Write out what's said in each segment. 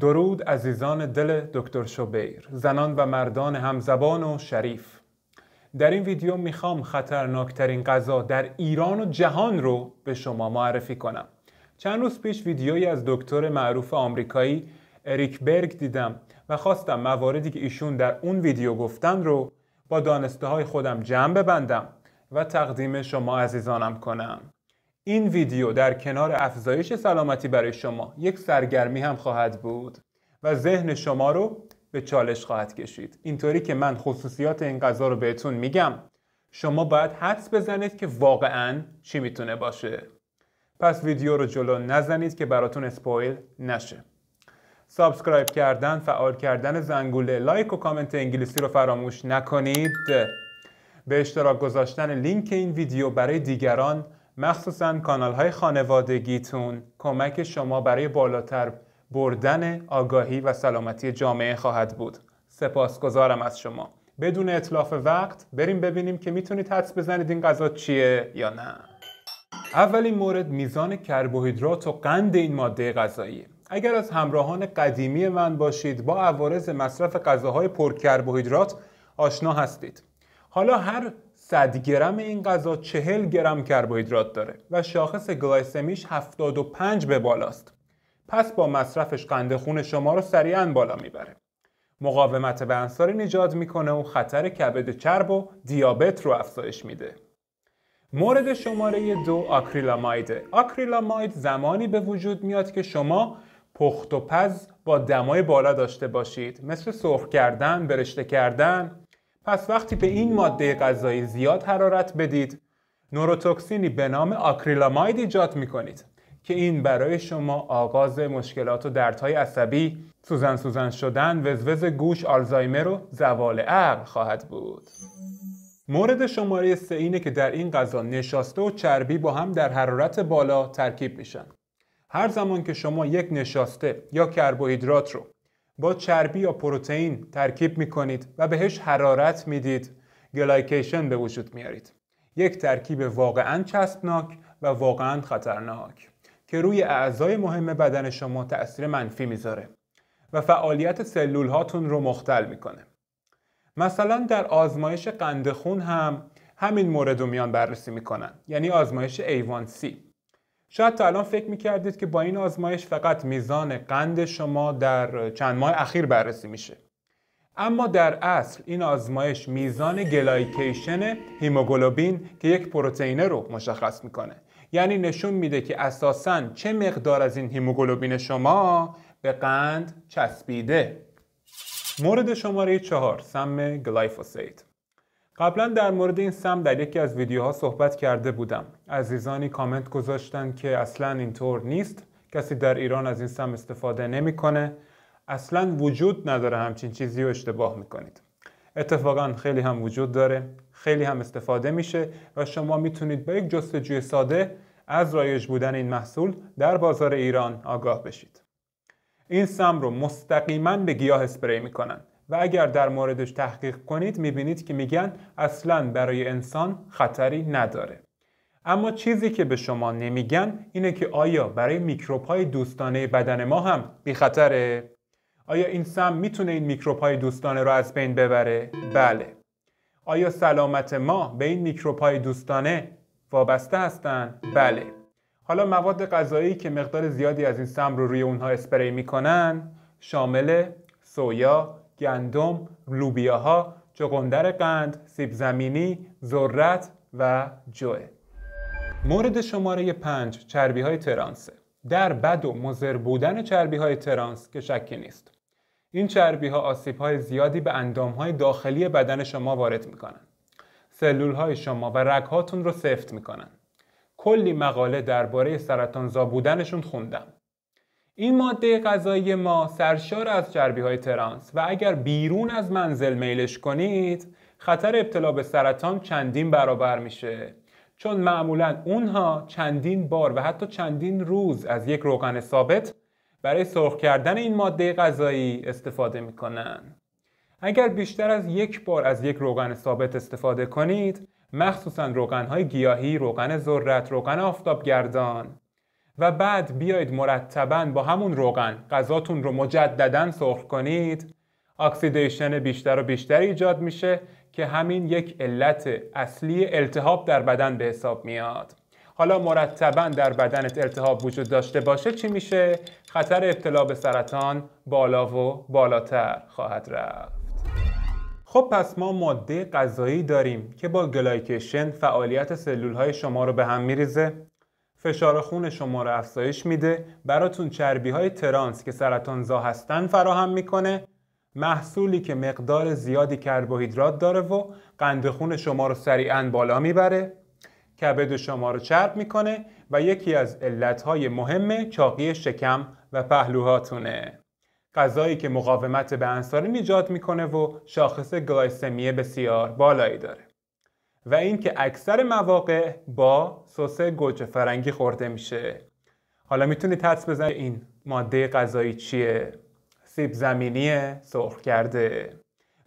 درود عزیزان دل دکتر شبیر زنان و مردان همزبان و شریف در این ویدیو میخوام خطرناکترین غذا در ایران و جهان رو به شما معرفی کنم چند روز پیش ویدیویی از دکتر معروف آمریکایی اریک برگ دیدم و خواستم مواردی که ایشون در اون ویدیو گفتن رو با دانسته های خودم جمع ببندم و تقدیم شما عزیزانم کنم این ویدیو در کنار افزایش سلامتی برای شما یک سرگرمی هم خواهد بود و ذهن شما رو به چالش خواهد کشید اینطوری که من خصوصیات این غذا رو بهتون میگم شما باید حدس بزنید که واقعا چی میتونه باشه پس ویدیو رو جلو نزنید که براتون اسپویل نشه سابسکرایب کردن، فعال کردن زنگوله، لایک و کامنت انگلیسی رو فراموش نکنید. به اشتراک گذاشتن لینک این ویدیو برای دیگران مخصوصا کانال های خانوادگیتون کمک شما برای بالاتر بردن آگاهی و سلامتی جامعه خواهد بود سپاسگزارم از شما بدون اطلاف وقت بریم ببینیم که میتونید حدس بزنید این غذا چیه یا نه اولین مورد میزان کربوهیدرات و قند این ماده غذایی اگر از همراهان قدیمی من باشید با عوارض مصرف غذاهای پرکربوهیدرات آشنا هستید حالا هر 100 گرم این غذا 40 گرم کربوهیدرات داره و شاخص گلایسمیش 75 به بالاست. پس با مصرفش قند خون شما رو سریعا بالا میبره. مقاومت به انسولین ایجاد میکنه و خطر کبد چرب و دیابت رو افزایش میده. مورد شماره دو آکریلامایده. آکریلاماید زمانی به وجود میاد که شما پخت و پز با دمای بالا داشته باشید مثل سرخ کردن، برشته کردن، پس وقتی به این ماده غذایی زیاد حرارت بدید نوروتوکسینی به نام آکریلاماید ایجاد می کنید که این برای شما آغاز مشکلات و دردهای عصبی سوزن سوزن شدن وزوز گوش آلزایمر و زوال عقل خواهد بود مورد شماره سه اینه که در این غذا نشاسته و چربی با هم در حرارت بالا ترکیب میشن هر زمان که شما یک نشاسته یا کربوهیدرات رو با چربی یا پروتئین ترکیب می کنید و بهش حرارت میدید گلایکیشن به وجود میارید یک ترکیب واقعا چسبناک و واقعا خطرناک که روی اعضای مهم بدن شما تأثیر منفی میذاره و فعالیت سلول هاتون رو مختل میکنه مثلا در آزمایش قند خون هم همین مورد رو میان بررسی میکنن یعنی آزمایش A1C شاید تا الان فکر میکردید که با این آزمایش فقط میزان قند شما در چند ماه اخیر بررسی میشه اما در اصل این آزمایش میزان گلایکیشن هیموگلوبین که یک پروتئینه رو مشخص میکنه یعنی نشون میده که اساسا چه مقدار از این هیموگلوبین شما به قند چسبیده مورد شماره چهار سم گلایفوسیت قبلا در مورد این سم در یکی از ویدیوها صحبت کرده بودم عزیزانی کامنت گذاشتن که اصلا اینطور نیست کسی در ایران از این سم استفاده نمیکنه اصلا وجود نداره همچین چیزی رو اشتباه میکنید اتفاقا خیلی هم وجود داره خیلی هم استفاده میشه و شما میتونید با یک جستجوی ساده از رایج بودن این محصول در بازار ایران آگاه بشید این سم رو مستقیما به گیاه اسپری میکنن و اگر در موردش تحقیق کنید میبینید که میگن اصلا برای انسان خطری نداره اما چیزی که به شما نمیگن اینه که آیا برای میکروب های دوستانه بدن ما هم بی خطره؟ آیا این سم میتونه این میکروب های دوستانه رو از بین ببره؟ بله آیا سلامت ما به این میکروب های دوستانه وابسته هستند؟ بله حالا مواد غذایی که مقدار زیادی از این سم رو روی اونها اسپری میکنن شامل سویا، گندم، لوبیاها، چغندر قند، سیب زمینی، ذرت و جوه. مورد شماره 5 چربی های ترانسه. در بد و مضر بودن چربی های ترانس که شکی نیست. این چربی ها آسیب های زیادی به اندام های داخلی بدن شما وارد می کنن. سلول های شما و رگ هاتون رو سفت می کلی مقاله درباره سرطان زا بودنشون خوندم. این ماده غذایی ما سرشار از چربی های ترانس و اگر بیرون از منزل میلش کنید خطر ابتلا به سرطان چندین برابر میشه چون معمولا اونها چندین بار و حتی چندین روز از یک روغن ثابت برای سرخ کردن این ماده غذایی استفاده میکنن اگر بیشتر از یک بار از یک روغن ثابت استفاده کنید مخصوصا روغن های گیاهی، روغن ذرت، روغن آفتابگردان و بعد بیایید مرتبا با همون روغن غذاتون رو مجددا سرخ کنید اکسیدیشن بیشتر و بیشتر ایجاد میشه که همین یک علت اصلی التهاب در بدن به حساب میاد حالا مرتبا در بدنت التهاب وجود داشته باشه چی میشه خطر ابتلا به سرطان بالا و بالاتر خواهد رفت خب پس ما ماده غذایی داریم که با گلایکشن فعالیت سلول های شما رو به هم میریزه فشار خون شما رو افزایش میده براتون چربی های ترانس که سرطان زا هستن فراهم میکنه محصولی که مقدار زیادی کربوهیدرات داره و قند خون شما رو سریعا بالا میبره کبد شما رو چرب میکنه و یکی از علتهای مهم چاقی شکم و پهلوهاتونه غذایی که مقاومت به انسولین ایجاد میکنه و شاخص گلایسمی بسیار بالایی داره و اینکه اکثر مواقع با سس گوجه فرنگی خورده میشه حالا میتونید حدس بزنید این ماده غذایی چیه سیب زمینیه سرخ کرده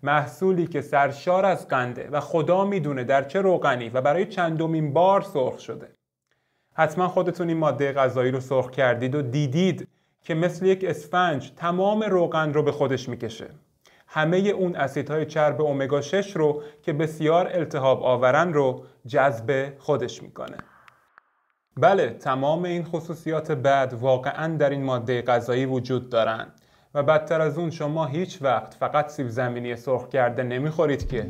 محصولی که سرشار از قنده و خدا میدونه در چه روغنی و برای چندمین بار سرخ شده حتما خودتون این ماده غذایی رو سرخ کردید و دیدید که مثل یک اسفنج تمام روغن رو به خودش میکشه همه اون اسیدهای چرب امگا 6 رو که بسیار التهاب آورن رو جذب خودش میکنه بله تمام این خصوصیات بعد واقعا در این ماده غذایی وجود دارند و بدتر از اون شما هیچ وقت فقط سیب زمینی سرخ کرده نمیخورید که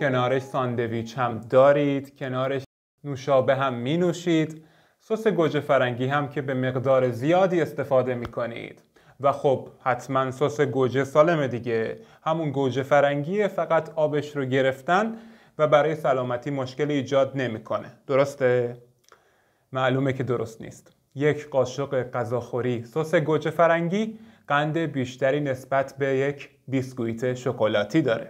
کنارش ساندویچ هم دارید کنارش نوشابه هم مینوشید سس گوجه فرنگی هم که به مقدار زیادی استفاده میکنید. و خب حتما سس گوجه سالمه دیگه همون گوجه فرنگیه فقط آبش رو گرفتن و برای سلامتی مشکل ایجاد نمیکنه درسته معلومه که درست نیست یک قاشق غذاخوری سس گوجه فرنگی قند بیشتری نسبت به یک بیسکویت شکلاتی داره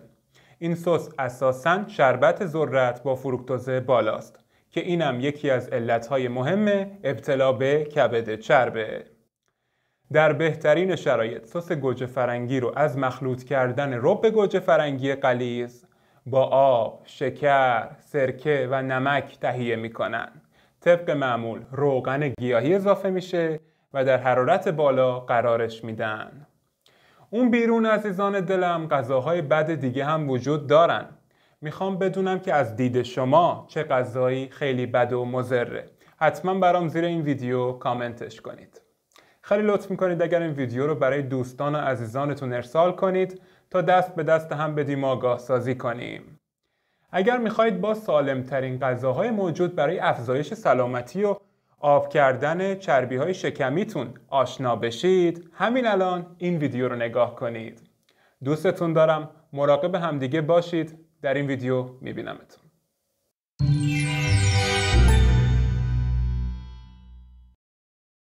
این سس اساسا شربت ذرت با فروکتوز بالاست که اینم یکی از علتهای مهم ابتلا به کبد چربه در بهترین شرایط سس گوجه فرنگی رو از مخلوط کردن رب گوجه فرنگی قلیز با آب، شکر، سرکه و نمک تهیه می کنن. طبق معمول روغن گیاهی اضافه میشه و در حرارت بالا قرارش میدن. اون بیرون عزیزان دلم غذاهای بد دیگه هم وجود دارن. میخوام بدونم که از دید شما چه غذایی خیلی بد و مزره. حتما برام زیر این ویدیو کامنتش کنید. خیلی لطف میکنید اگر این ویدیو رو برای دوستان و عزیزانتون ارسال کنید تا دست به دست هم دیما آگاه سازی کنیم اگر میخواهید با سالمترین غذاهای موجود برای افزایش سلامتی و آب کردن چربی های شکمیتون آشنا بشید همین الان این ویدیو رو نگاه کنید دوستتون دارم مراقب همدیگه باشید در این ویدیو میبینمتون